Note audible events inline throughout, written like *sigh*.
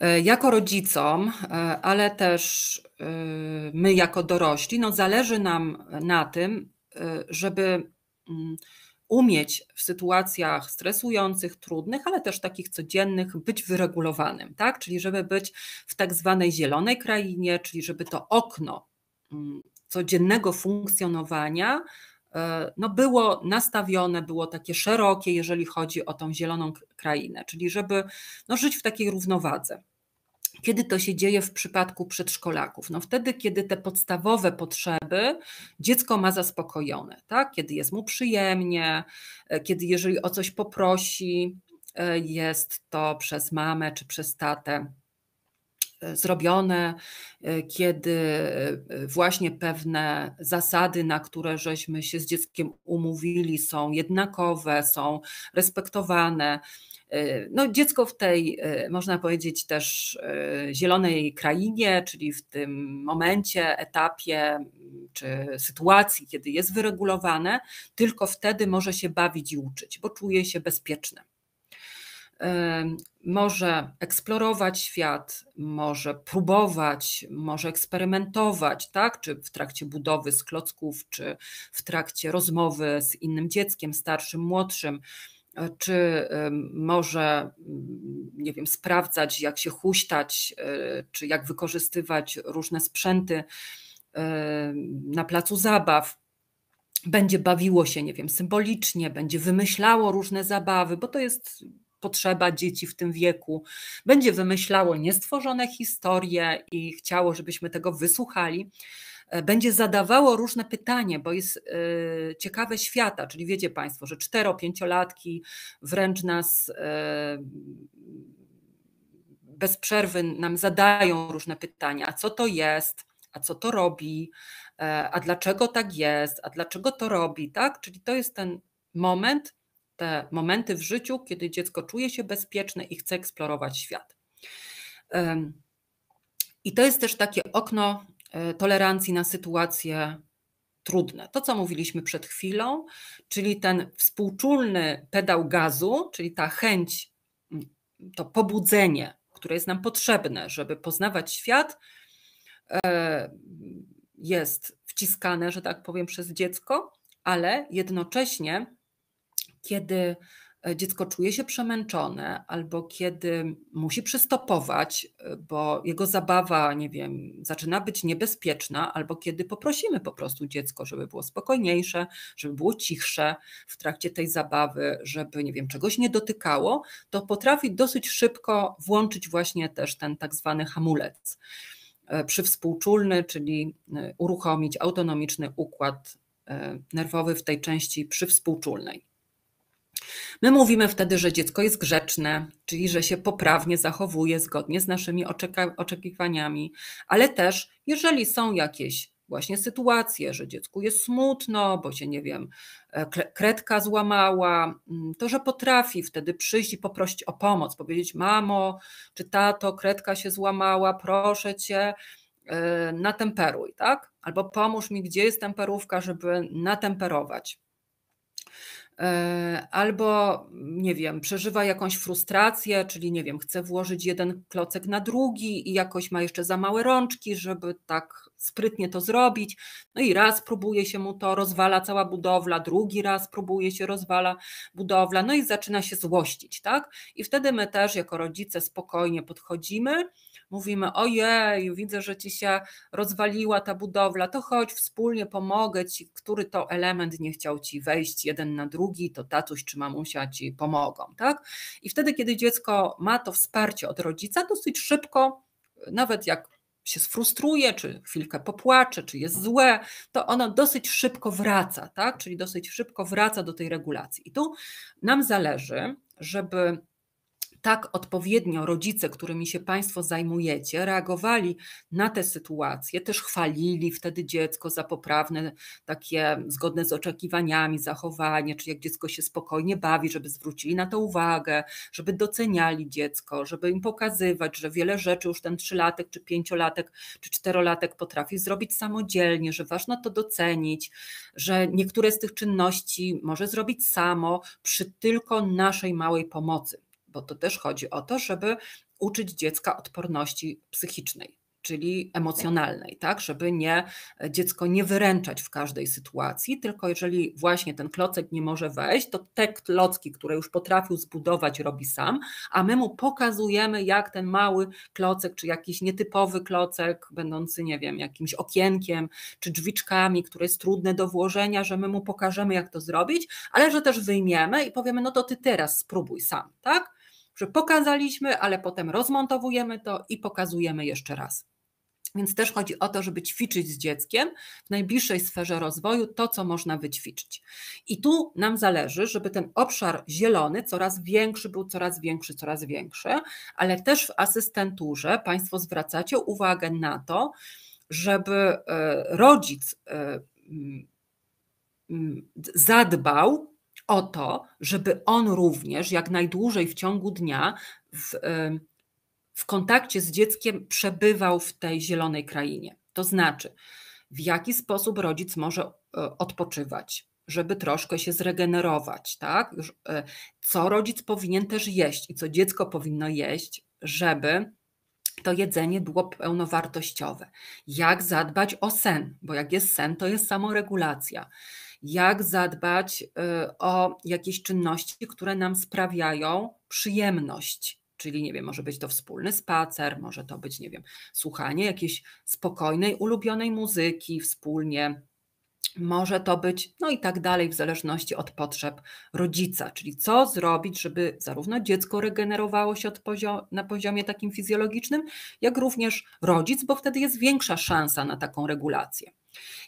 E, jako rodzicom, e, ale też e, my jako dorośli, no zależy nam na tym, żeby mm, umieć w sytuacjach stresujących, trudnych, ale też takich codziennych być wyregulowanym, tak? Czyli żeby być w tak zwanej zielonej krainie, czyli żeby to okno mm, codziennego funkcjonowania no było nastawione, było takie szerokie, jeżeli chodzi o tą zieloną krainę, czyli żeby no, żyć w takiej równowadze. Kiedy to się dzieje w przypadku przedszkolaków? No wtedy, kiedy te podstawowe potrzeby dziecko ma zaspokojone, tak? kiedy jest mu przyjemnie, e, kiedy jeżeli o coś poprosi, e, jest to przez mamę czy przez tatę e, zrobione, kiedy właśnie pewne zasady, na które żeśmy się z dzieckiem umówili, są jednakowe, są respektowane. E, no, dziecko w tej, e, można powiedzieć, też e, zielonej krainie, czyli w tym momencie, etapie czy sytuacji, kiedy jest wyregulowane, tylko wtedy może się bawić i uczyć, bo czuje się bezpieczne. Może eksplorować świat, może próbować, może eksperymentować, tak? Czy w trakcie budowy z klocków, czy w trakcie rozmowy z innym dzieckiem, starszym, młodszym czy może, mm, nie wiem, sprawdzać, jak się huśtać, e, czy jak wykorzystywać różne sprzęty e, na placu zabaw. Będzie bawiło się, nie wiem, symbolicznie, będzie wymyślało różne zabawy, bo to jest potrzeba dzieci w tym wieku. Będzie wymyślało niestworzone historie i chciało, żebyśmy tego wysłuchali. E, będzie zadawało różne pytanie, bo jest e, ciekawe świata, czyli wiecie Państwo, że cztero, pięciolatki wręcz nas e, bez przerwy nam zadają różne pytania, a co to jest, a co to robi, a dlaczego tak jest, a dlaczego to robi, tak? Czyli to jest ten moment, te momenty w życiu, kiedy dziecko czuje się bezpieczne i chce eksplorować świat. I to jest też takie okno E, tolerancji na sytuacje trudne. To, co mówiliśmy przed chwilą, czyli ten współczulny pedał gazu, czyli ta chęć, to pobudzenie, które jest nam potrzebne, żeby poznawać świat, e, jest wciskane, że tak powiem, przez dziecko, ale jednocześnie, kiedy dziecko czuje się przemęczone albo kiedy musi przystopować, bo jego zabawa, nie wiem, zaczyna być niebezpieczna, albo kiedy poprosimy po prostu dziecko, żeby było spokojniejsze, żeby było cichsze w trakcie tej zabawy, żeby, nie wiem, czegoś nie dotykało, to potrafi dosyć szybko włączyć właśnie też ten tak zwany hamulec e, przywspółczulny, czyli e, uruchomić autonomiczny układ e, nerwowy w tej części przywspółczulnej. My mówimy wtedy, że dziecko jest grzeczne, czyli że się poprawnie zachowuje zgodnie z naszymi oczekiwaniami, ale też jeżeli są jakieś właśnie sytuacje, że dziecku jest smutno, bo się nie wiem, e, kredka złamała, mm, to że potrafi wtedy przyjść i poprosić o pomoc, powiedzieć: Mamo czy tato, kredka się złamała, proszę cię, e, natemperuj, tak? Albo pomóż mi, gdzie jest temperówka, żeby natemperować. E, albo nie wiem, przeżywa jakąś frustrację, czyli nie wiem, chce włożyć jeden klocek na drugi i jakoś ma jeszcze za małe rączki, żeby tak sprytnie to zrobić. No i raz próbuje się mu to, rozwala cała budowla, drugi raz próbuje się, rozwala budowla, no i zaczyna się złościć, tak? I wtedy my też jako rodzice spokojnie podchodzimy mówimy: Ojej, widzę, że ci się rozwaliła ta budowla, to chodź wspólnie pomogę ci, który to element nie chciał ci wejść jeden na drugi, to tatuś czy mamusia ci pomogą. Tak? I wtedy, kiedy dziecko ma to wsparcie od rodzica, dosyć szybko, nawet jak się sfrustruje, czy chwilkę popłacze, czy jest złe, to ono dosyć szybko wraca, tak? czyli dosyć szybko wraca do tej regulacji. I tu nam zależy, żeby tak odpowiednio rodzice, którymi się Państwo zajmujecie, reagowali na te sytuacje, też chwalili wtedy dziecko za poprawne, takie zgodne z oczekiwaniami zachowanie, czy jak dziecko się spokojnie bawi, żeby zwrócili na to uwagę, żeby doceniali dziecko, żeby im pokazywać, że wiele rzeczy już ten trzylatek, czy pięciolatek, czy czterolatek potrafi zrobić samodzielnie, że ważne to docenić, że niektóre z tych czynności może zrobić samo przy tylko naszej małej pomocy bo to też chodzi o to, żeby uczyć dziecka odporności psychicznej czyli emocjonalnej, tak, żeby nie dziecko nie wyręczać w każdej sytuacji, tylko jeżeli właśnie ten klocek nie może wejść, to te klocki, które już potrafił zbudować, robi sam, a my mu pokazujemy, jak ten mały klocek, czy jakiś nietypowy klocek, będący, nie wiem, jakimś okienkiem, czy drzwiczkami, które jest trudne do włożenia, że my mu pokażemy, jak to zrobić, ale że też wyjmiemy i powiemy, no to ty teraz spróbuj sam, tak? że pokazaliśmy, ale potem rozmontowujemy to i pokazujemy jeszcze raz. Więc też chodzi o to, żeby ćwiczyć z dzieckiem w najbliższej sferze rozwoju to, co można wyćwiczyć. I tu nam zależy, żeby ten obszar zielony coraz większy był, coraz większy, coraz większy, ale też w asystenturze Państwo zwracacie uwagę na to, żeby e, rodzic e, zadbał o to, żeby on również jak najdłużej w ciągu dnia w, w kontakcie z dzieckiem przebywał w tej zielonej krainie. To znaczy, w jaki sposób rodzic może e, odpoczywać, żeby troszkę się zregenerować, tak? E, co rodzic powinien też jeść i co dziecko powinno jeść, żeby to jedzenie było pełnowartościowe. Jak zadbać o sen, bo jak jest sen, to jest samoregulacja. regulacja jak zadbać y, o jakieś czynności, które nam sprawiają przyjemność. Czyli, nie wiem, może być to wspólny spacer, może to być, nie wiem, słuchanie jakiejś spokojnej, ulubionej muzyki wspólnie, może to być, no i tak dalej, w zależności od potrzeb rodzica, czyli co zrobić, żeby zarówno dziecko regenerowało się poziom, na poziomie takim fizjologicznym, jak również rodzic, bo wtedy jest większa szansa na taką regulację.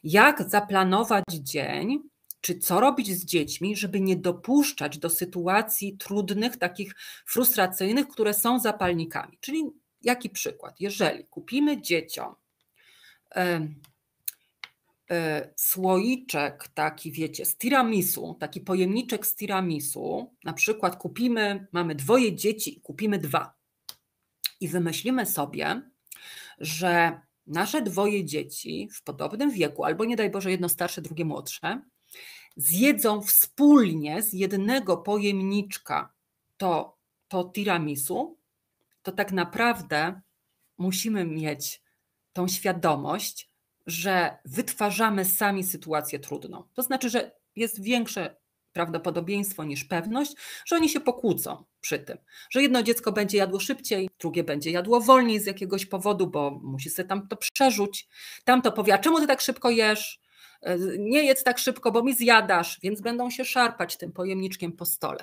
Jak zaplanować dzień, czy co robić z dziećmi, żeby nie dopuszczać do sytuacji trudnych, takich frustracyjnych, które są zapalnikami. Czyli jaki przykład? Jeżeli kupimy dzieciom y, y, słoiczek taki, wiecie, z tiramisu, taki pojemniczek z tiramisu, na przykład kupimy, mamy dwoje dzieci i kupimy dwa i wymyślimy sobie, że nasze dwoje dzieci w podobnym wieku, albo nie daj Boże, jedno starsze, drugie młodsze, zjedzą wspólnie z jednego pojemniczka to, to tiramisu, to tak naprawdę musimy mieć tą świadomość, że wytwarzamy sami sytuację trudną. To znaczy, że jest większe prawdopodobieństwo niż pewność, że oni się pokłócą przy tym, że jedno dziecko będzie jadło szybciej, drugie będzie jadło wolniej z jakiegoś powodu, bo musi sobie tam to przerzuć. Tamto powie, a czemu ty tak szybko jesz? E, nie jedz tak szybko, bo mi zjadasz, więc będą się szarpać tym pojemniczkiem po stole.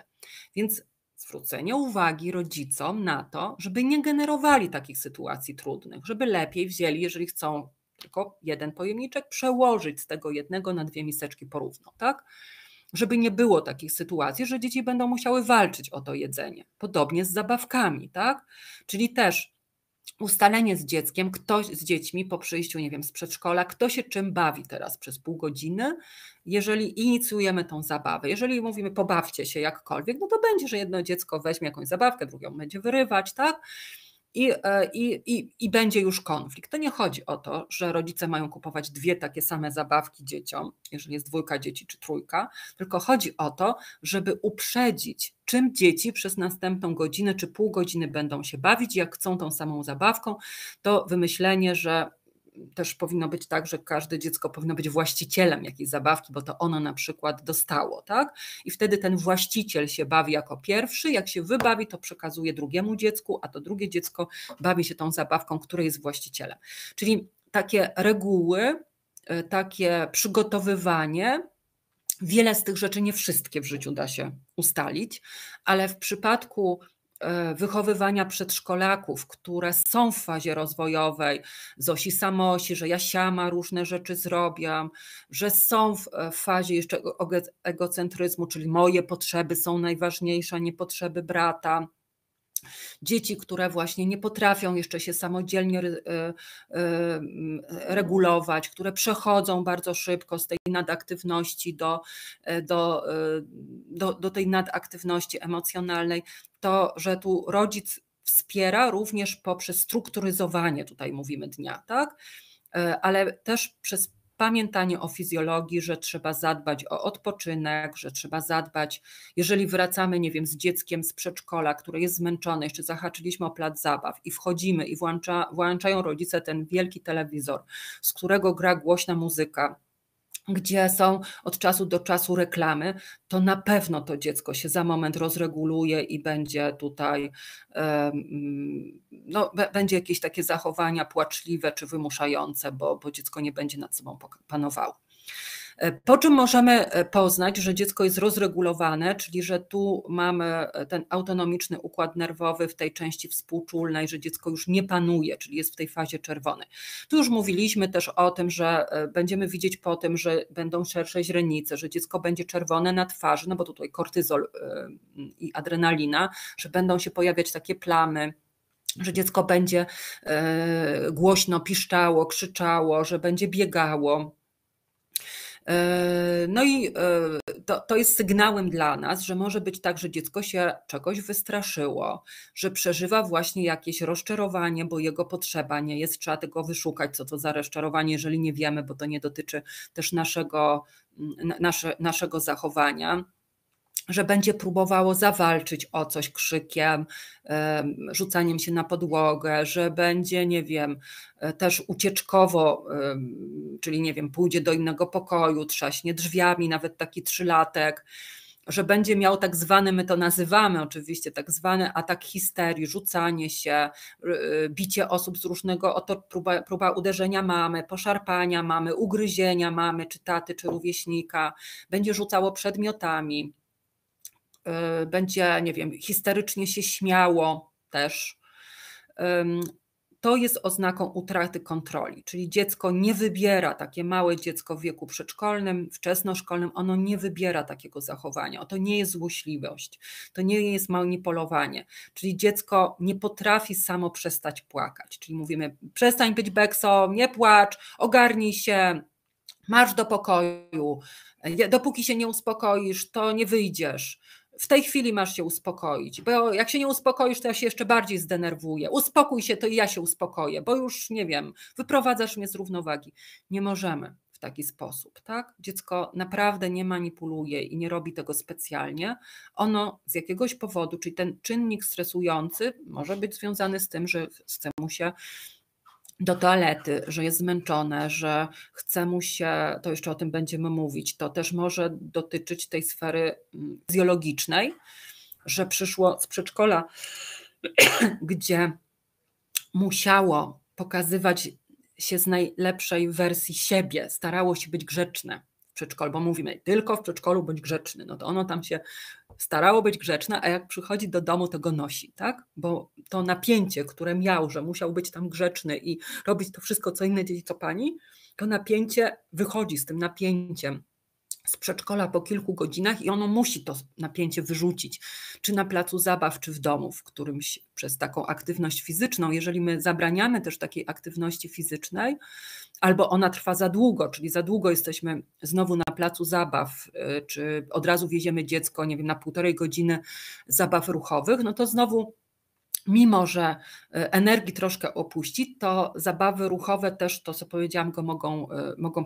Więc zwrócenie uwagi rodzicom na to, żeby nie generowali takich sytuacji trudnych, żeby lepiej wzięli, jeżeli chcą tylko jeden pojemniczek, przełożyć z tego jednego na dwie miseczki porówno, tak? żeby nie było takich sytuacji, że dzieci będą musiały walczyć o to jedzenie. Podobnie z zabawkami, tak? Czyli też ustalenie z dzieckiem, ktoś z dziećmi po przyjściu, nie wiem, z przedszkola, kto się czym bawi teraz przez pół godziny, jeżeli inicjujemy tą zabawę, jeżeli mówimy pobawcie się jakkolwiek, no to będzie, że jedno dziecko weźmie jakąś zabawkę, drugą będzie wyrywać, tak? i, e, i, i, i będzie już konflikt. To nie chodzi o to, że rodzice mają kupować dwie takie same zabawki dzieciom, jeżeli jest dwójka dzieci czy trójka, tylko chodzi o to, żeby uprzedzić, czym dzieci przez następną godzinę czy pół godziny będą się bawić, jak chcą tą samą zabawką, to wymyślenie, że też powinno być tak, że każde dziecko powinno być właścicielem jakiejś zabawki, bo to ono na przykład dostało, tak? I wtedy ten właściciel się bawi jako pierwszy, jak się wybawi, to przekazuje drugiemu dziecku, a to drugie dziecko bawi się tą zabawką, które jest właścicielem. Czyli takie reguły, e, takie przygotowywanie Wiele z tych rzeczy, nie wszystkie w życiu da się ustalić, ale w przypadku E, wychowywania przedszkolaków, które są w fazie rozwojowej, Zosi Samosi, że ja sama różne rzeczy zrobiam, że są w e, fazie jeszcze e, egocentryzmu, czyli moje potrzeby są najważniejsze, a nie potrzeby brata. Dzieci, które właśnie nie potrafią jeszcze się samodzielnie regulować, które przechodzą bardzo szybko z tej nadaktywności do, do, do, do tej nadaktywności emocjonalnej to, że tu rodzic wspiera również poprzez strukturyzowanie, tutaj mówimy dnia, tak? E, ale też przez pamiętanie o fizjologii, że trzeba zadbać o odpoczynek, że trzeba zadbać, jeżeli wracamy, nie wiem, z dzieckiem z przedszkola, które jest zmęczone, jeszcze zahaczyliśmy o plac zabaw i wchodzimy i włącza, włączają rodzice ten wielki telewizor, z którego gra głośna muzyka, gdzie są od czasu do czasu reklamy, to na pewno to dziecko się za moment rozreguluje i będzie tutaj, no, będzie jakieś takie zachowania płaczliwe czy wymuszające, bo, bo dziecko nie będzie nad sobą panowało. E, po czym możemy e, poznać, że dziecko jest rozregulowane, czyli że tu mamy e, ten autonomiczny układ nerwowy w tej części współczulnej, że dziecko już nie panuje, czyli jest w tej fazie czerwonej. Tu już mówiliśmy też o tym, że będziemy widzieć po tym, że będą szersze źrenice, że dziecko będzie czerwone na twarzy, no bo tutaj kortyzol i adrenalina, że będą się pojawiać takie plamy że dziecko będzie głośno piszczało, krzyczało, że będzie biegało. E, no i e, to, to jest sygnałem dla nas, że może być tak, że dziecko się czegoś wystraszyło, że przeżywa właśnie jakieś rozczarowanie, bo jego potrzeba nie jest, trzeba tego wyszukać, co to za rozczarowanie, jeżeli nie wiemy, bo to nie dotyczy też naszego, nasze, naszego zachowania że będzie próbowało zawalczyć o coś krzykiem, rzucaniem się na podłogę, że będzie, nie wiem, e, też ucieczkowo, czyli nie wiem, pójdzie do innego pokoju, trzaśnie drzwiami, nawet taki trzylatek, że będzie miał tak zwany, my to nazywamy oczywiście, tak zwany atak histerii, rzucanie się, e, bicie osób z różnego, oto próba, próba uderzenia mamy, poszarpania mamy, ugryzienia mamy, czy taty, czy rówieśnika, będzie rzucało przedmiotami Y, będzie, nie wiem, histerycznie się śmiało też. To jest oznaką utraty kontroli, czyli dziecko nie wybiera, takie małe dziecko w wieku przedszkolnym, wczesnoszkolnym, ono nie wybiera takiego zachowania. To nie jest złośliwość, to nie jest manipulowanie, czyli dziecko nie potrafi samo przestać płakać. Czyli mówimy: przestań być bekso, nie płacz, ogarnij się, marsz do pokoju, dopóki się nie uspokoisz, to nie wyjdziesz w tej chwili masz się uspokoić, bo jak się nie uspokoisz, to ja się jeszcze bardziej zdenerwuję. Uspokój się, to i ja się uspokoję, bo już nie wiem, wyprowadzasz mnie z równowagi. Nie możemy w taki sposób, tak? Dziecko naprawdę nie manipuluje i nie robi tego specjalnie. Ono z jakiegoś powodu, czyli ten czynnik stresujący może być związany z tym, że chce mu się do toalety, że jest zmęczone, że chce mu się, to jeszcze o tym będziemy mówić, to też może dotyczyć tej sfery mm, fizjologicznej, że przyszło z przedszkola, *clears throat* gdzie musiało pokazywać się z najlepszej wersji siebie, starało się być grzeczne, przedszkolu, bo mówimy tylko w przedszkolu bądź grzeczny, no to ono tam się starało być grzeczne, a jak przychodzi do domu, to go nosi, tak? Bo to napięcie, które miał, że musiał być tam grzeczny i robić to wszystko, co inne dzieci, co pani, to napięcie wychodzi z tym napięciem z przedszkola po kilku godzinach i ono musi to napięcie wyrzucić, czy na placu zabaw, czy w domu, w którymś przez taką aktywność fizyczną. Jeżeli my zabraniamy też takiej aktywności fizycznej, albo ona trwa za długo, czyli za długo jesteśmy znowu na placu zabaw, y, czy od razu wieziemy dziecko, nie wiem, na półtorej godziny zabaw ruchowych, no to znowu mimo że e, energii troszkę opuści, to zabawy ruchowe też, to co powiedziałam, go mogą, e, mogą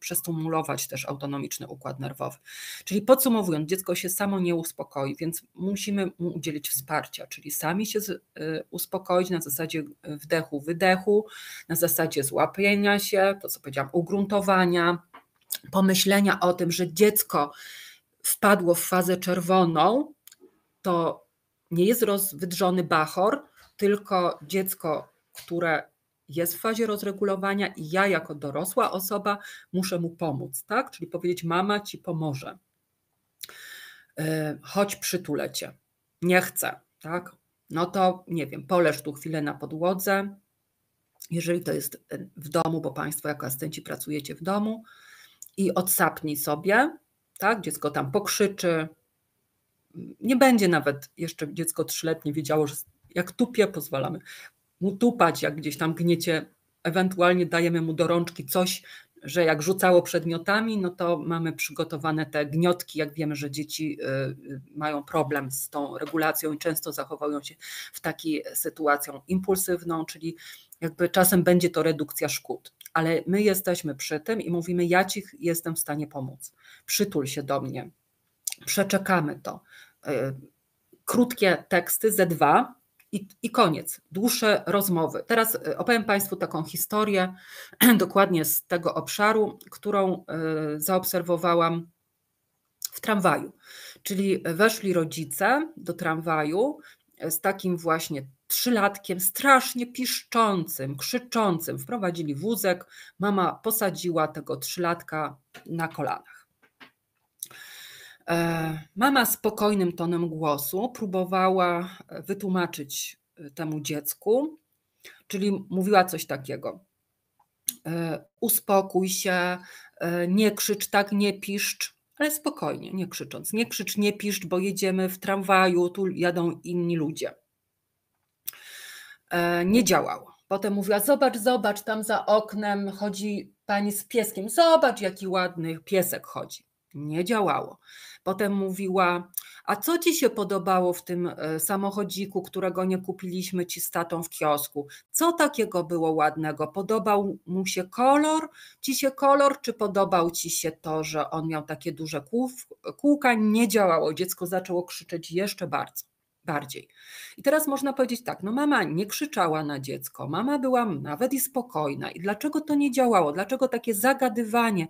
przestumulować też autonomiczny układ nerwowy. Czyli podsumowując, dziecko się samo nie uspokoi, więc musimy mu udzielić wsparcia, czyli sami się e, uspokoić na zasadzie wdechu, wydechu, na zasadzie złapienia się, to co powiedziałam, ugruntowania, pomyślenia o tym, że dziecko wpadło w fazę czerwoną, to nie jest rozwydrzony bachor, tylko dziecko, które jest w fazie rozregulowania i ja jako dorosła osoba muszę mu pomóc, tak? Czyli powiedzieć mama ci pomoże. E, chodź przytulę cię. Nie chcę, tak? No to nie wiem, poleż tu chwilę na podłodze. Jeżeli to jest e, w domu, bo państwo jako asystenci pracujecie w domu i odsapnij sobie, tak? Dziecko tam pokrzyczy, nie będzie nawet jeszcze dziecko trzyletnie wiedziało, że jak tupie pozwalamy mu tupać, jak gdzieś tam gniecie, ewentualnie dajemy mu do rączki coś, że jak rzucało przedmiotami, no to mamy przygotowane te gniotki, jak wiemy, że dzieci y, y, mają problem z tą regulacją i często zachowują się w takiej sytuacją impulsywną, czyli jakby czasem będzie to redukcja szkód, ale my jesteśmy przy tym i mówimy: Ja ci jestem w stanie pomóc, przytul się do mnie, przeczekamy to, Y, krótkie teksty, ze dwa i, i koniec, dłuższe rozmowy. Teraz y, opowiem Państwu taką historię *clears throat* dokładnie z tego obszaru, którą y, zaobserwowałam w tramwaju. Czyli weszli rodzice do tramwaju z takim właśnie trzylatkiem, strasznie piszczącym, krzyczącym. Wprowadzili wózek, mama posadziła tego trzylatka na kolanach. E, mama spokojnym tonem głosu próbowała e, wytłumaczyć e, temu dziecku, czyli mówiła coś takiego. Uspokój się, nie krzycz tak, nie piszcz, ale spokojnie, nie krzycząc. Nie krzycz, nie piszcz, bo jedziemy w tramwaju, tu jadą inni ludzie. Nie działało. Potem mówiła: Zobacz, zobacz, tam za oknem chodzi pani z pieskiem. Zobacz, jaki ładny piesek chodzi. Nie działało. Potem mówiła, a co ci się podobało w tym e, samochodziku, którego nie kupiliśmy ci statą w kiosku? Co takiego było ładnego? Podobał mu się kolor? Ci się kolor, czy podobał ci się to, że on miał takie duże kółka? Nie działało. Dziecko zaczęło krzyczeć jeszcze bardzo bardziej. I teraz można powiedzieć tak, no mama nie krzyczała na dziecko, mama była nawet i spokojna. I dlaczego to nie działało? Dlaczego takie zagadywanie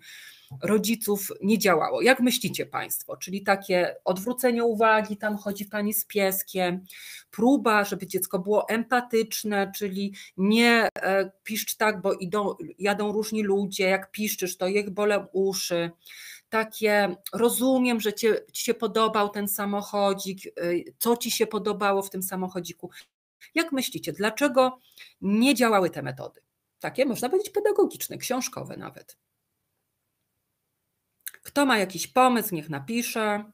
rodziców nie działało. Jak myślicie Państwo? Czyli takie odwrócenie uwagi, tam chodzi Pani z pieskiem, próba, żeby dziecko było empatyczne, czyli nie e, piszcz tak, bo idą, jadą różni ludzie, jak piszczysz, to ich bolą uszy. Takie rozumiem, że cię, ci się podobał ten samochodzik, e, co ci się podobało w tym samochodziku. Jak myślicie, dlaczego nie działały te metody? Takie można powiedzieć pedagogiczne, książkowe nawet. Kto ma jakiś pomysł, niech napisze.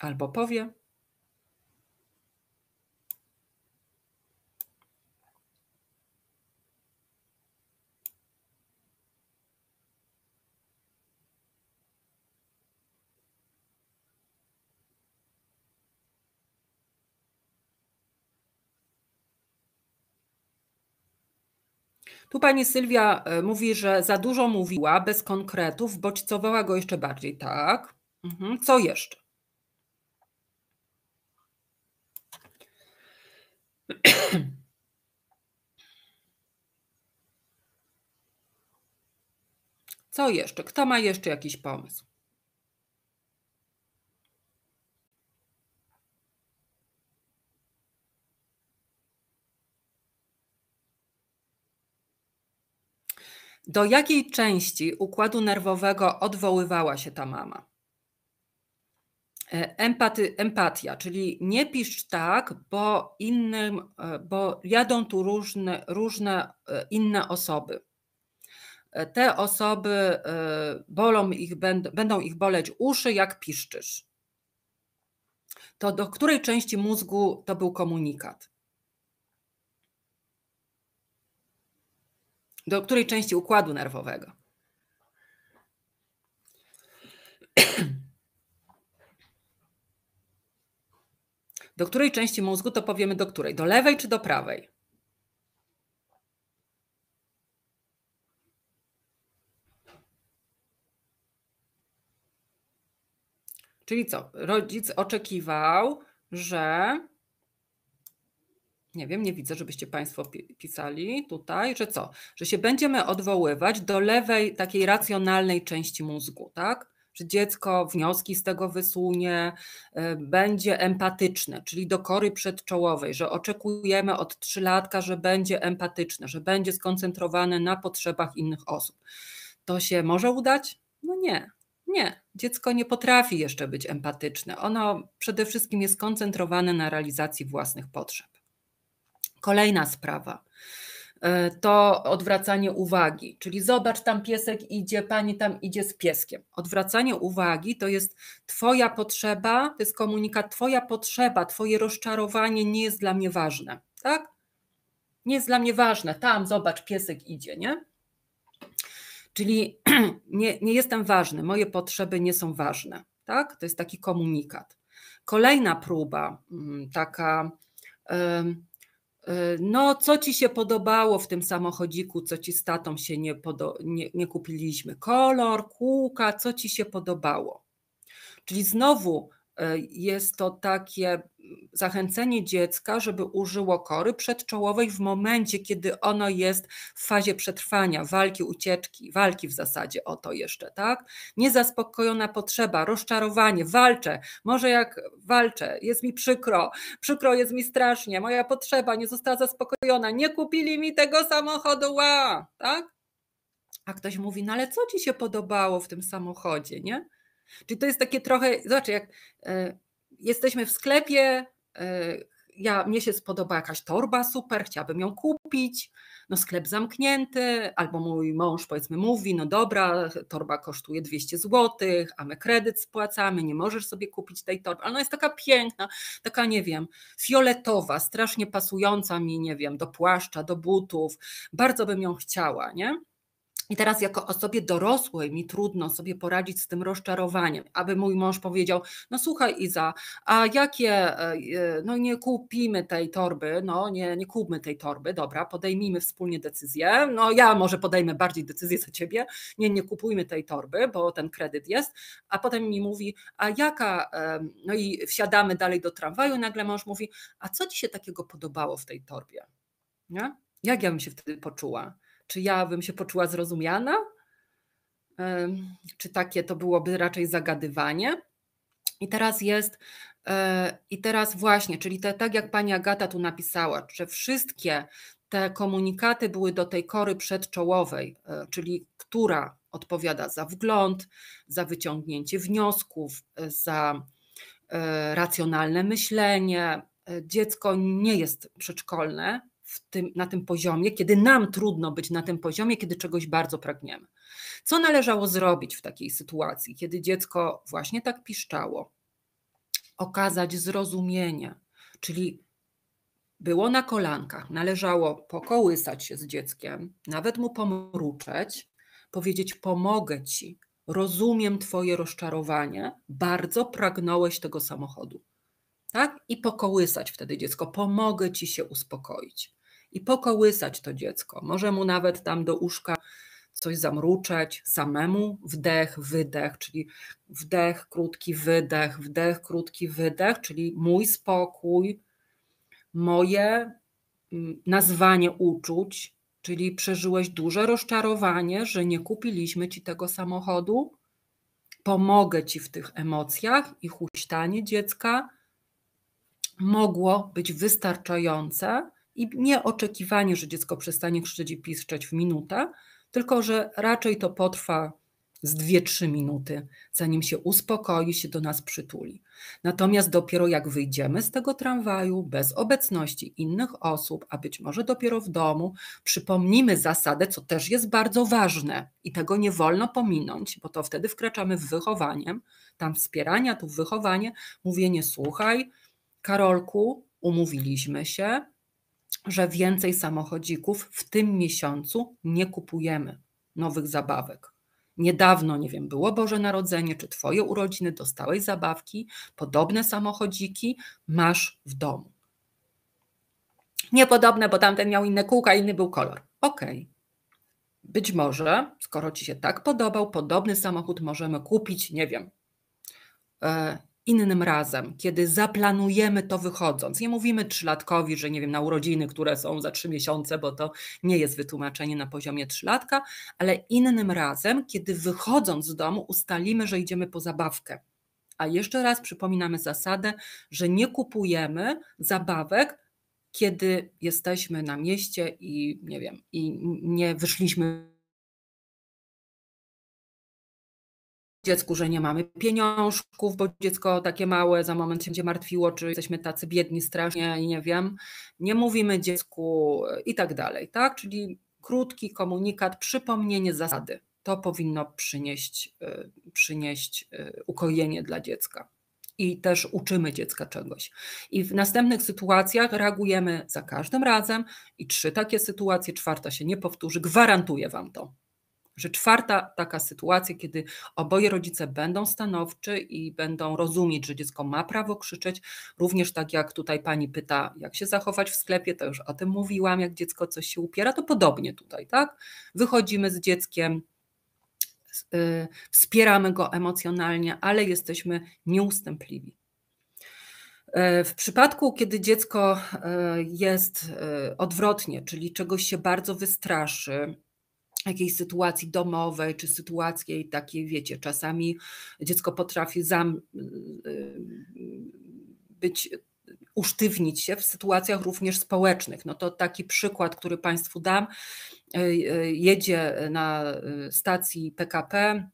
Albo powie. Tu pani Sylwia e, mówi, że za dużo mówiła, bez konkretów, bodźcowała go jeszcze bardziej, tak? Mhm. Co jeszcze? Co jeszcze? Kto ma jeszcze jakiś pomysł? Do jakiej części układu nerwowego odwoływała się ta mama? E, empaty, empatia, czyli nie pisz tak, bo innym, e, bo jadą tu różne, różne e, inne osoby. Te osoby bolą ich, będą ich boleć uszy, jak piszczysz. To do której części mózgu to był komunikat? Do której części układu nerwowego? *clears throat* Do której części mózgu to powiemy do której? Do lewej czy do prawej? Czyli co? Rodzic oczekiwał, że nie wiem, nie widzę, żebyście Państwo pisali tutaj, że co? Że się będziemy odwoływać do lewej, takiej racjonalnej części mózgu, tak? Że dziecko wnioski z tego wysunie, y, będzie empatyczne, czyli do kory przedczołowej, że oczekujemy od trzylatka, że będzie empatyczne, że będzie skoncentrowane na potrzebach innych osób. To się może udać? No nie, nie, dziecko nie potrafi jeszcze być empatyczne. Ono przede wszystkim jest skoncentrowane na realizacji własnych potrzeb. Kolejna sprawa e, to odwracanie uwagi, czyli zobacz, tam piesek idzie, pani tam idzie z pieskiem. Odwracanie uwagi to jest Twoja potrzeba, to jest komunikat, Twoja potrzeba, Twoje rozczarowanie nie jest dla mnie ważne, tak? Nie jest dla mnie ważne, tam zobacz, piesek idzie, nie? Czyli *clears throat* nie, nie jestem ważny, moje potrzeby nie są ważne, tak? To jest taki komunikat. Kolejna próba, mm, taka. Yy, no co ci się podobało w tym samochodziku, co ci z tatą się nie, podo- nie, nie kupiliśmy, kolor, kółka, co ci się podobało. Czyli znowu e, jest to takie zachęcenie dziecka, żeby użyło kory przedczołowej w momencie, kiedy ono jest w fazie przetrwania, walki, ucieczki, walki w zasadzie o to jeszcze, tak? Niezaspokojona potrzeba, rozczarowanie, walczę, może jak walczę, jest mi przykro, przykro jest mi strasznie, moja potrzeba nie została zaspokojona, nie kupili mi tego samochodu, ła, tak? A ktoś mówi, no ale co ci się podobało w tym samochodzie, nie? Czyli to jest takie trochę, znaczy jak e, jesteśmy w sklepie, e, ja, mnie się spodoba jakaś torba super, chciałabym ją kupić, no sklep zamknięty, albo mój mąż powiedzmy mówi, no dobra, torba kosztuje 200 zł, a my kredyt spłacamy, nie możesz sobie kupić tej torby, ale ona jest taka piękna, taka nie wiem, fioletowa, strasznie pasująca mi, nie wiem, do płaszcza, do butów, bardzo bym ją chciała, nie? I teraz jako osobie dorosłej mi trudno sobie poradzić z tym rozczarowaniem, aby mój mąż powiedział, no słuchaj Iza, a jakie, e, e, no nie kupimy tej torby, no nie, nie kupmy tej torby, dobra, podejmijmy wspólnie decyzję, no ja może podejmę bardziej decyzję za ciebie, nie, nie kupujmy tej torby, bo ten kredyt jest, a potem mi mówi, a jaka, no i wsiadamy dalej do tramwaju, nagle mąż mówi, a co ci się takiego podobało w tej torbie, nie? Jak ja bym się wtedy poczuła? czy ja bym się poczuła zrozumiana? Czy takie to byłoby raczej zagadywanie? I teraz jest, e, i teraz właśnie, czyli te, tak jak pani Agata tu napisała, że wszystkie te komunikaty były do tej kory przedczołowej, e, czyli która odpowiada za wgląd, za wyciągnięcie wniosków, e, za racjonalne myślenie. Dziecko nie jest przedszkolne, tym, na tym poziomie, kiedy nam trudno być na tym poziomie, kiedy czegoś bardzo pragniemy. Co należało zrobić w takiej sytuacji, kiedy dziecko właśnie tak piszczało? Okazać zrozumienie, czyli było na kolankach, należało pokołysać się z dzieckiem, nawet mu pomruczeć, powiedzieć: Pomogę ci, rozumiem Twoje rozczarowanie, bardzo pragnąłeś tego samochodu. Tak? I pokołysać wtedy dziecko, pomogę ci się uspokoić i pokołysać to dziecko. Może mu nawet tam do uszka coś zamruczeć, samemu wdech, wydech, czyli wdech, krótki wydech, wdech, krótki wydech, czyli mój spokój, moje mm, nazwanie uczuć, czyli przeżyłeś duże rozczarowanie, że nie kupiliśmy ci tego samochodu. Pomogę ci w tych emocjach i huśtanie dziecka mogło być wystarczające, i nie oczekiwanie, że dziecko przestanie krzyczeć i piszczeć w minutę, tylko że raczej to potrwa z 2-3 minuty, zanim się uspokoi, się do nas przytuli. Natomiast dopiero jak wyjdziemy z tego tramwaju, bez obecności innych osób, a być może dopiero w domu, przypomnimy zasadę, co też jest bardzo ważne i tego nie wolno pominąć, bo to wtedy wkraczamy w wychowanie, tam wspierania, tu w wychowanie, mówienie: Słuchaj, Karolku, umówiliśmy się, że więcej samochodzików w tym miesiącu nie kupujemy nowych zabawek. Niedawno, nie wiem, było Boże Narodzenie czy Twoje urodziny, dostałeś zabawki, podobne samochodziki masz w domu. Niepodobne, bo tamten miał inne kółka, inny był kolor. Okej. Okay. Być może, skoro Ci się tak podobał, podobny samochód możemy kupić, nie wiem, e, innym razem, kiedy zaplanujemy to wychodząc. Nie mówimy trzylatkowi, że nie wiem, na urodziny, które są za trzy miesiące, bo to nie jest wytłumaczenie na poziomie trzylatka, ale innym razem, kiedy wychodząc z domu ustalimy, że idziemy po zabawkę. A jeszcze raz przypominamy zasadę, że nie kupujemy zabawek, kiedy jesteśmy na mieście i nie wiem, i nie wyszliśmy dziecku, że nie mamy pieniążków, bo dziecko takie małe za moment się będzie martwiło, czy jesteśmy tacy biedni strasznie i nie wiem, nie mówimy dziecku i tak dalej, tak? Czyli krótki komunikat, przypomnienie zasady. To powinno przynieść, y, przynieść y, ukojenie dla dziecka. I też uczymy dziecka czegoś. I w następnych sytuacjach reagujemy za każdym razem, i trzy takie sytuacje, czwarta się nie powtórzy, gwarantuję Wam to że czwarta taka sytuacja, kiedy oboje rodzice będą stanowczy i będą rozumieć, że dziecko ma prawo krzyczeć, również tak jak tutaj pani pyta, jak się zachować w sklepie, to już o tym mówiłam, jak dziecko coś się upiera, to podobnie tutaj, tak? Wychodzimy z dzieckiem, y, wspieramy go emocjonalnie, ale jesteśmy nieustępliwi. E, w przypadku, kiedy dziecko e, jest e, odwrotnie, czyli czegoś się bardzo wystraszy, jakiejś sytuacji domowej czy sytuacji takiej, wiecie, czasami dziecko potrafi zam, y, y, być usztywnić się w sytuacjach również społecznych. No to taki przykład, który Państwu dam. Y, jedzie na stacji PKP,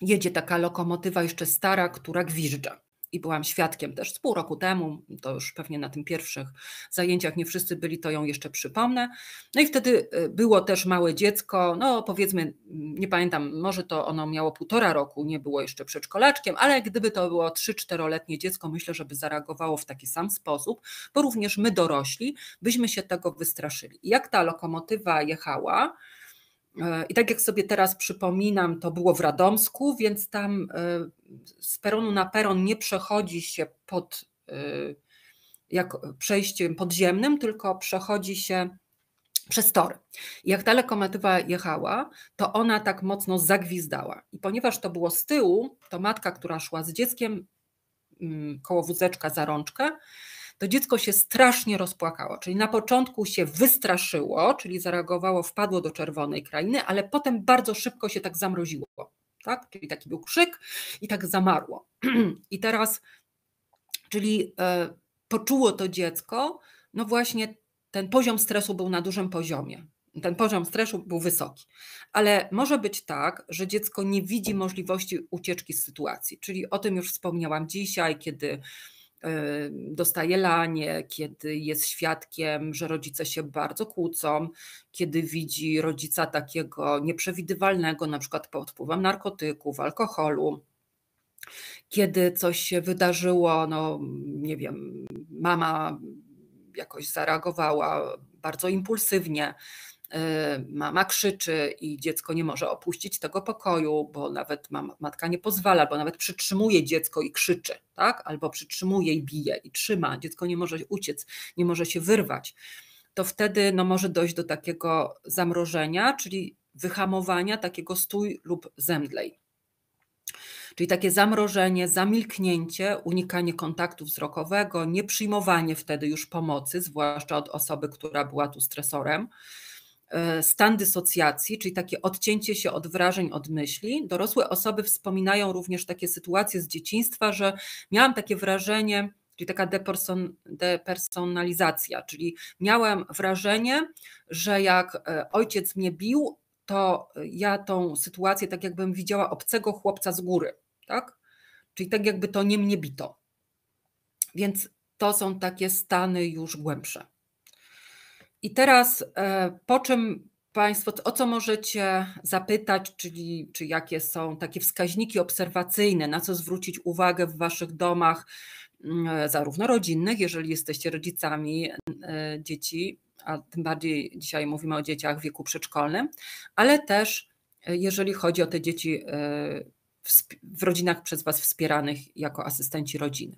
jedzie taka lokomotywa jeszcze stara, która gwizdza i byłam świadkiem też z pół roku temu, to już pewnie na tym pierwszych zajęciach nie wszyscy byli, to ją jeszcze przypomnę. No i wtedy y, było też małe dziecko, no powiedzmy, nie pamiętam, może to ono miało półtora roku, nie było jeszcze przedszkolaczkiem, ale gdyby to było trzy czteroletnie dziecko, myślę, że by zareagowało w taki sam sposób, bo również my dorośli byśmy się tego wystraszyli. Jak ta lokomotywa jechała, i tak jak sobie teraz przypominam, to było w Radomsku, więc tam e, z peronu na peron nie przechodzi się pod e, jak przejściem podziemnym, tylko przechodzi się przez tory. jak ta lokomotywa jechała, to ona tak mocno zagwizdała. I ponieważ to było z tyłu, to matka, która szła z dzieckiem mm, koło wózeczka za rączkę, to dziecko się strasznie rozpłakało, czyli na początku się wystraszyło, czyli zareagowało, wpadło do czerwonej krainy, ale potem bardzo szybko się tak zamroziło. Tak? Czyli taki był krzyk i tak zamarło. *clears throat* I teraz, czyli e, poczuło to dziecko, no właśnie ten poziom stresu był na dużym poziomie. Ten poziom stresu był wysoki, ale może być tak, że dziecko nie widzi możliwości ucieczki z sytuacji, czyli o tym już wspomniałam dzisiaj, kiedy Y, dostaje lanie, kiedy jest świadkiem, że rodzice się bardzo kłócą, kiedy widzi rodzica takiego nieprzewidywalnego, na przykład pod wpływem narkotyków, alkoholu. Kiedy coś się wydarzyło, no nie wiem, mama jakoś zareagowała bardzo impulsywnie, mama y, krzyczy i dziecko nie może opuścić tego pokoju, bo nawet mama, matka nie pozwala, bo nawet przytrzymuje dziecko i krzyczy, tak? albo przytrzymuje i bije i trzyma, dziecko nie może uciec, nie może się wyrwać, to wtedy no, może dojść do takiego zamrożenia, czyli wyhamowania takiego stój lub zemdlej. Czyli takie zamrożenie, zamilknięcie, unikanie kontaktu wzrokowego, nieprzyjmowanie wtedy już pomocy, zwłaszcza od osoby, która była tu stresorem. E, stan dysocjacji, czyli takie odcięcie się od wrażeń, od myśli. Dorosłe osoby wspominają również takie sytuacje z dzieciństwa, że miałam takie wrażenie, czyli taka deperson, depersonalizacja, czyli miałem wrażenie, że jak e, ojciec mnie bił, to ja tą sytuację tak jakbym widziała obcego chłopca z góry, tak? Czyli tak jakby to nie mnie bito. Więc to są takie stany już głębsze. I teraz e, po czym Państwo, o co możecie zapytać, czyli czy jakie są takie wskaźniki obserwacyjne, na co zwrócić uwagę w Waszych domach, mm, e, zarówno rodzinnych, jeżeli jesteście rodzicami e, dzieci, a tym bardziej dzisiaj mówimy o dzieciach w wieku przedszkolnym, ale też jeżeli chodzi o te dzieci w rodzinach przez Was wspieranych jako asystenci rodziny.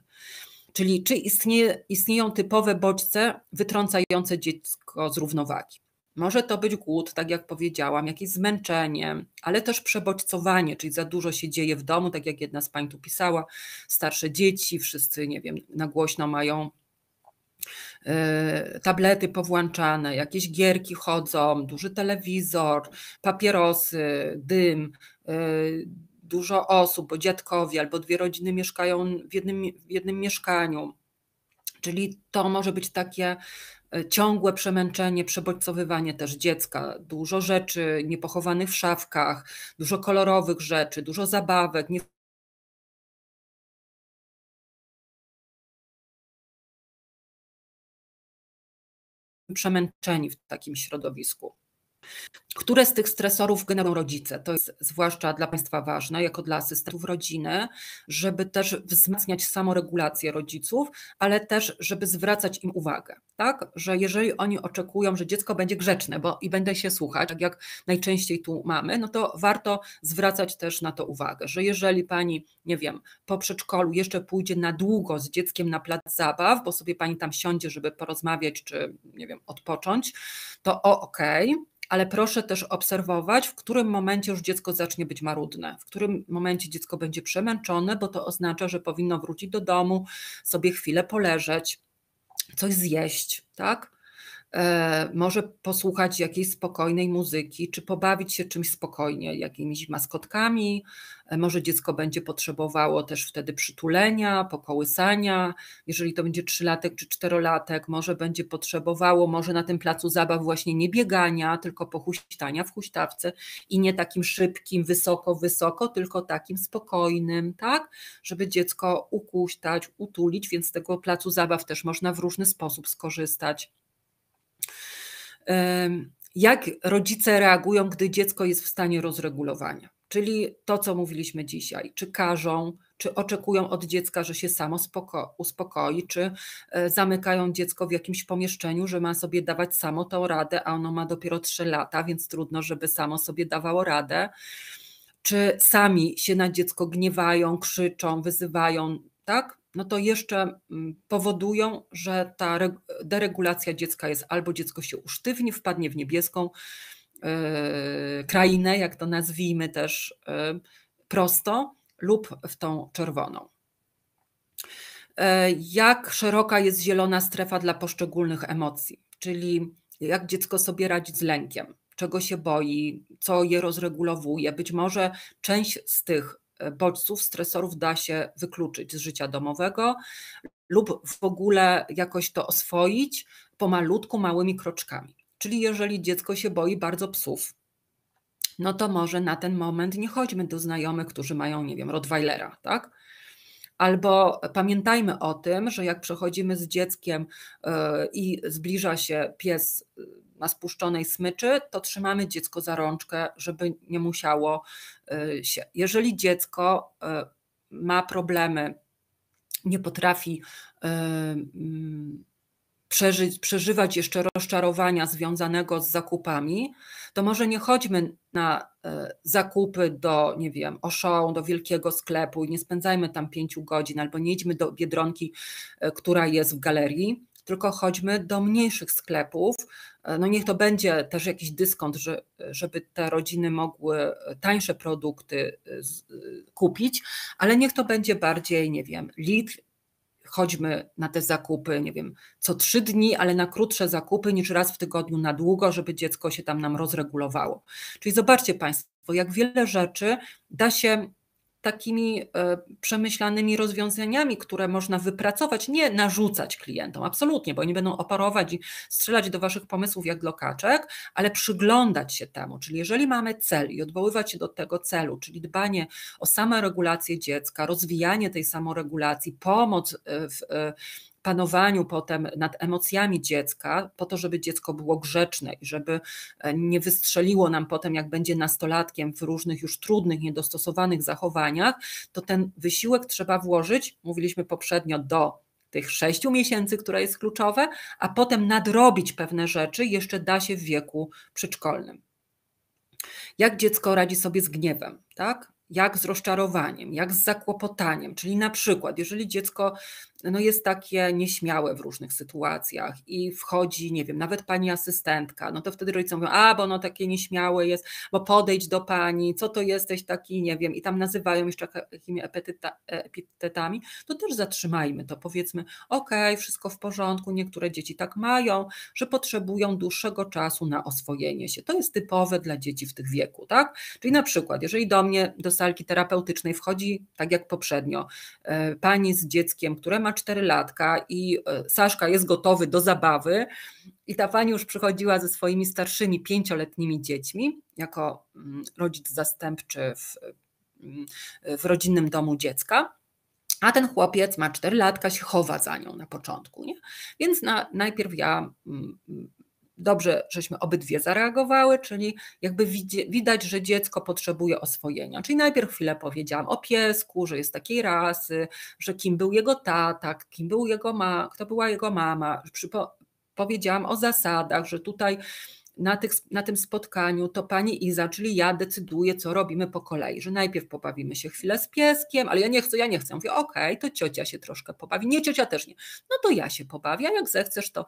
Czyli czy istnieje, istnieją typowe bodźce wytrącające dziecko z równowagi. Może to być głód, tak jak powiedziałam, jakieś zmęczenie, ale też przebodźcowanie, czyli za dużo się dzieje w domu, tak jak jedna z pań tu pisała, starsze dzieci, wszyscy, nie wiem, na głośno mają e, tablety powłączane, jakieś gierki chodzą, duży telewizor, papierosy, dym, e, dużo osób, bo dziadkowie albo dwie rodziny mieszkają w jednym, w jednym mieszkaniu. Czyli to może być takie e, ciągłe przemęczenie, przebodźcowywanie też dziecka, dużo rzeczy niepochowanych w szafkach, dużo kolorowych rzeczy, dużo zabawek, nie przemęczeni w takim środowisku. Które z tych stresorów generują rodzice? To jest zwłaszcza dla Państwa ważne, jako dla asystentów rodziny, żeby też wzmacniać samoregulację rodziców, ale też, żeby zwracać im uwagę, tak? Że jeżeli oni oczekują, że dziecko będzie grzeczne bo i będzie się słuchać, tak jak najczęściej tu mamy, no to warto zwracać też na to uwagę, że jeżeli pani, nie wiem, po przedszkolu jeszcze pójdzie na długo z dzieckiem na plac zabaw, bo sobie pani tam siądzie, żeby porozmawiać czy, nie wiem, odpocząć, to o, okej. Okay ale proszę też obserwować, w którym momencie już dziecko zacznie być marudne, w którym momencie dziecko będzie przemęczone, bo to oznacza, że powinno wrócić do domu, sobie chwilę poleżeć, coś zjeść, tak? E, może posłuchać jakiejś spokojnej muzyki, czy pobawić się czymś spokojnie, jakimiś maskotkami. E, może dziecko będzie potrzebowało też wtedy przytulenia, pokołysania. Jeżeli to będzie trzylatek czy czterolatek, może będzie potrzebowało może na tym placu zabaw właśnie nie biegania, tylko pochuśtania w huśtawce i nie takim szybkim, wysoko, wysoko, tylko takim spokojnym, tak? Żeby dziecko ukuśtać, utulić, więc z tego placu zabaw też można w różny sposób skorzystać jak rodzice reagują, gdy dziecko jest w stanie rozregulowania. Czyli to, co mówiliśmy dzisiaj, czy każą, czy oczekują od dziecka, że się samo uspokoi, czy e, zamykają dziecko w jakimś pomieszczeniu, że ma sobie dawać samo tą radę, a ono ma dopiero 3 lata, więc trudno, żeby samo sobie dawało radę. Czy sami się na dziecko gniewają, krzyczą, wyzywają, tak? no to jeszcze mm, powodują, że ta deregulacja dziecka jest albo dziecko się usztywni, wpadnie w niebieską yy, krainę, jak to nazwijmy też yy, prosto, lub w tą czerwoną. E, jak szeroka jest zielona strefa dla poszczególnych emocji, czyli jak dziecko sobie radzi z lękiem, czego się boi, co je rozregulowuje. Być może część z tych bodźców, stresorów da się wykluczyć z życia domowego lub w ogóle jakoś to oswoić pomalutku, małymi kroczkami. Czyli jeżeli dziecko się boi bardzo psów, no to może na ten moment nie chodźmy do znajomych, którzy mają, nie wiem, Rottweilera, tak? Albo pamiętajmy o tym, że jak przechodzimy z dzieckiem e, i zbliża się pies na spuszczonej smyczy, to trzymamy dziecko za rączkę, żeby nie musiało y, się. Jeżeli dziecko y, ma problemy, nie potrafi y, mm, przeżyć, przeżywać jeszcze rozczarowania związanego z zakupami, to może nie chodźmy na zakupy do, nie wiem, Oszą, do wielkiego sklepu i nie spędzajmy tam pięciu godzin, albo nie idźmy do biedronki, która jest w galerii, tylko chodźmy do mniejszych sklepów, E, no niech to będzie też jakiś dyskont, że, żeby te rodziny mogły e, tańsze produkty e, kupić, ale niech to będzie bardziej, nie wiem, litr, chodźmy na te zakupy, nie wiem, co trzy dni, ale na krótsze zakupy niż raz w tygodniu na długo, żeby dziecko się tam nam rozregulowało. Czyli zobaczcie Państwo, jak wiele rzeczy da się takimi e, przemyślanymi rozwiązaniami, które można wypracować, nie narzucać klientom, absolutnie, bo oni będą oparować i strzelać do Waszych pomysłów jak do kaczek, ale przyglądać się temu. Czyli jeżeli mamy cel i odwoływać się do tego celu, czyli dbanie o samoregulację dziecka, rozwijanie tej samoregulacji, pomoc e, w e, panowaniu potem nad emocjami dziecka, po to, żeby dziecko było grzeczne i żeby e, nie wystrzeliło nam potem, jak będzie nastolatkiem w różnych już trudnych, niedostosowanych zachowaniach, to ten wysiłek trzeba włożyć, mówiliśmy poprzednio, do tych sześciu miesięcy, które jest kluczowe, a potem nadrobić pewne rzeczy jeszcze da się w wieku przedszkolnym. Jak dziecko radzi sobie z gniewem, tak? jak z rozczarowaniem, jak z zakłopotaniem. Czyli na przykład, jeżeli dziecko no jest takie nieśmiałe w różnych sytuacjach i wchodzi, nie wiem, nawet pani asystentka, no to wtedy rodzice mówią, a bo no takie nieśmiałe jest, bo podejdź do pani, co to jesteś taki, nie wiem, i tam nazywają jeszcze takimi epitetami, to też zatrzymajmy to, powiedzmy, okej, okay, wszystko w porządku, niektóre dzieci tak mają, że potrzebują dłuższego czasu na oswojenie się. To jest typowe dla dzieci w tych wieku, tak? Czyli na przykład, jeżeli do mnie do salki terapeutycznej wchodzi, tak jak poprzednio, e, pani z dzieckiem, które ma ma czterylatka i e, Saszka jest gotowy do zabawy i ta pani już przychodziła ze swoimi starszymi pięcioletnimi dziećmi jako mm, rodzic zastępczy w, mm, w rodzinnym domu dziecka. A ten chłopiec ma 4 latka, się chowa za nią na początku. Nie? Więc na, najpierw ja mm, dobrze, żeśmy obydwie zareagowały, czyli jakby widać, że dziecko potrzebuje oswojenia. Czyli najpierw chwilę powiedziałam o piesku, że jest takiej rasy, że kim był jego tata, kim był jego ma, kto była jego mama. Przypo powiedziałam o zasadach, że tutaj na, tych, na tym spotkaniu to pani Iza, czyli ja decyduję, co robimy po kolei, że najpierw pobawimy się chwilę z pieskiem, ale ja nie chcę, ja nie chcę. Mówię, okej, okay, to ciocia się troszkę pobawi. Nie, ciocia też nie. No to ja się pobawię, a jak zechcesz, to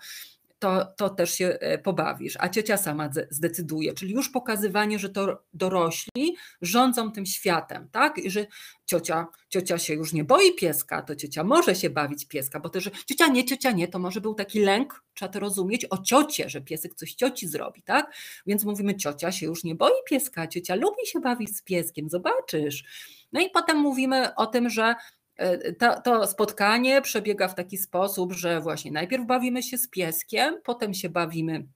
to, to też się e, pobawisz, a ciocia sama zdecyduje. Czyli już pokazywanie, że to dorośli rządzą tym światem, tak? I że ciocia, ciocia się już nie boi pieska, to ciocia może się bawić pieska, bo też, że ciocia nie, ciocia nie, to może był taki lęk, trzeba to rozumieć, o ciocie, że piesek coś cioci zrobi, tak? Więc mówimy, ciocia się już nie boi pieska, ciocia lubi się bawić z pieskiem, zobaczysz. No i potem mówimy o tym, że E, to, to, spotkanie przebiega w taki sposób, że właśnie najpierw bawimy się z pieskiem, potem się bawimy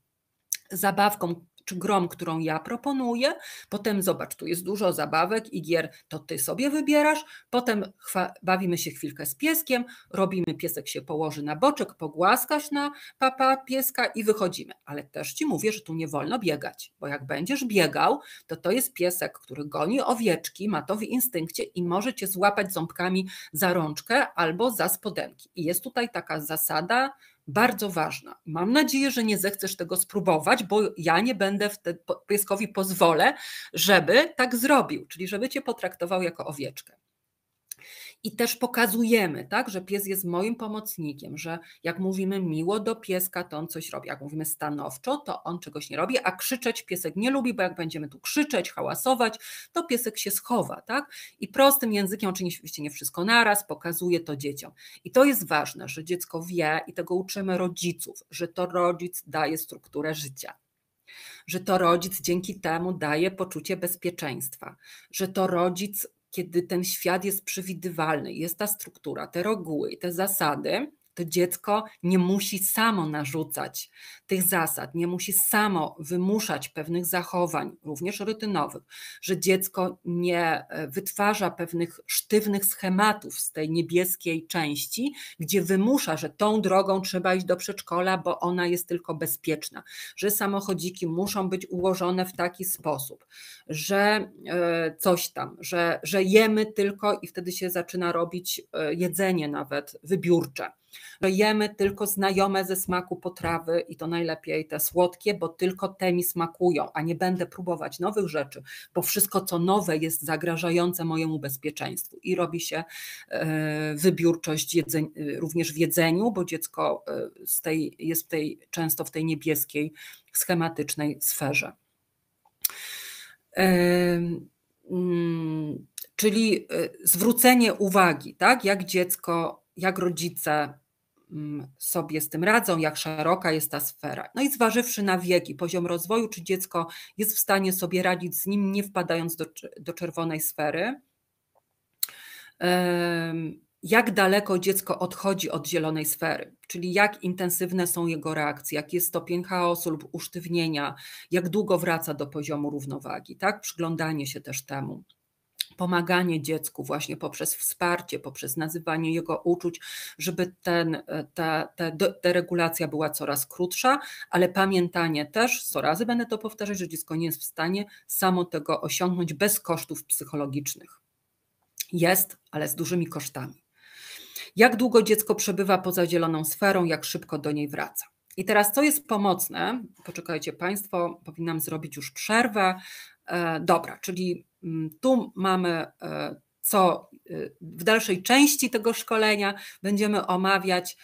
zabawką, czy grom, którą ja proponuję. Potem zobacz, tu jest dużo zabawek i gier, to ty sobie wybierasz. Potem bawimy się chwilkę z pieskiem, robimy, piesek się położy na boczek, pogłaskasz na papa pieska i wychodzimy. Ale też ci mówię, że tu nie wolno biegać, bo jak będziesz biegał, to to jest piesek, który goni owieczki, ma to w instynkcie i może cię złapać ząbkami za rączkę albo za spodenki. I jest tutaj taka zasada, bardzo ważna. Mam nadzieję, że nie zechcesz tego spróbować, bo ja nie będę wtedy pieskowi pozwolę, żeby tak zrobił, czyli żeby cię potraktował jako owieczkę i też pokazujemy, tak, że pies jest moim pomocnikiem, że jak mówimy miło do pieska, to on coś robi. Jak mówimy stanowczo, to on czegoś nie robi, a krzyczeć piesek nie lubi, bo jak będziemy tu krzyczeć, hałasować, to piesek się schowa, tak? I prostym językiem, oczywiście nie wszystko naraz, pokazuje to dzieciom. I to jest ważne, że dziecko wie i tego uczymy rodziców, że to rodzic daje strukturę życia że to rodzic dzięki temu daje poczucie bezpieczeństwa, że to rodzic kiedy ten świat jest przewidywalny, jest ta struktura, te reguły, te zasady, to dziecko nie musi samo narzucać tych zasad, nie musi samo wymuszać pewnych zachowań, również rutynowych, że dziecko nie e, wytwarza pewnych sztywnych schematów z tej niebieskiej części, gdzie wymusza, że tą drogą trzeba iść do przedszkola, bo ona jest tylko bezpieczna, że samochodziki muszą być ułożone w taki sposób, że e, coś tam, że, że jemy tylko i wtedy się zaczyna robić e, jedzenie nawet wybiórcze. Jemy tylko znajome ze smaku potrawy i to najlepiej te słodkie, bo tylko te mi smakują, a nie będę próbować nowych rzeczy, bo wszystko co nowe jest zagrażające mojemu bezpieczeństwu i robi się e, wybiórczość jedzeń, e, również w jedzeniu, bo dziecko e, z tej, jest w tej, często w tej niebieskiej, schematycznej sferze. Mm, czyli zwrócenie uwagi, tak, jak dziecko, jak rodzice Mm, sobie z tym radzą, jak szeroka jest ta sfera. No i zważywszy na wieki, poziom rozwoju, czy dziecko jest w stanie sobie radzić z nim, nie wpadając do, do czerwonej sfery. Jak daleko dziecko odchodzi od zielonej sfery, czyli jak intensywne są jego reakcje, jaki jest stopień chaosu lub usztywnienia, jak długo wraca do poziomu równowagi, tak? Przyglądanie się też temu pomaganie dziecku właśnie poprzez wsparcie, poprzez nazywanie jego uczuć, żeby ten, e, ta, ta deregulacja była coraz krótsza, ale pamiętanie też, co razy będę to powtarzać, że dziecko nie jest w stanie samo tego osiągnąć bez kosztów psychologicznych. Jest, ale z dużymi kosztami. Jak długo dziecko przebywa poza zieloną sferą, jak szybko do niej wraca. I teraz, co jest pomocne, poczekajcie Państwo, powinnam zrobić już przerwę. E, dobra, czyli Mm, tu mamy e, co e, w dalszej części tego szkolenia będziemy omawiać,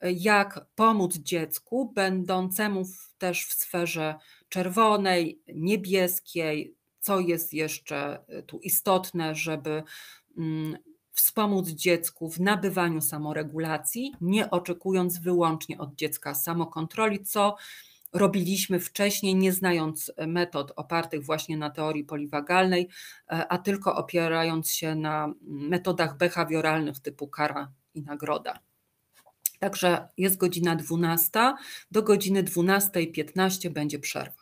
e, jak pomóc dziecku będącemu też w sferze czerwonej, niebieskiej, co jest jeszcze tu istotne, żeby mm, wspomóc dziecku w nabywaniu samoregulacji, nie oczekując wyłącznie od dziecka samokontroli, co robiliśmy wcześniej, nie znając e, metod opartych właśnie na teorii poliwagalnej, e, a tylko opierając się na metodach behawioralnych typu kara i nagroda. Także jest godzina 12, do godziny 12.15 będzie przerwa.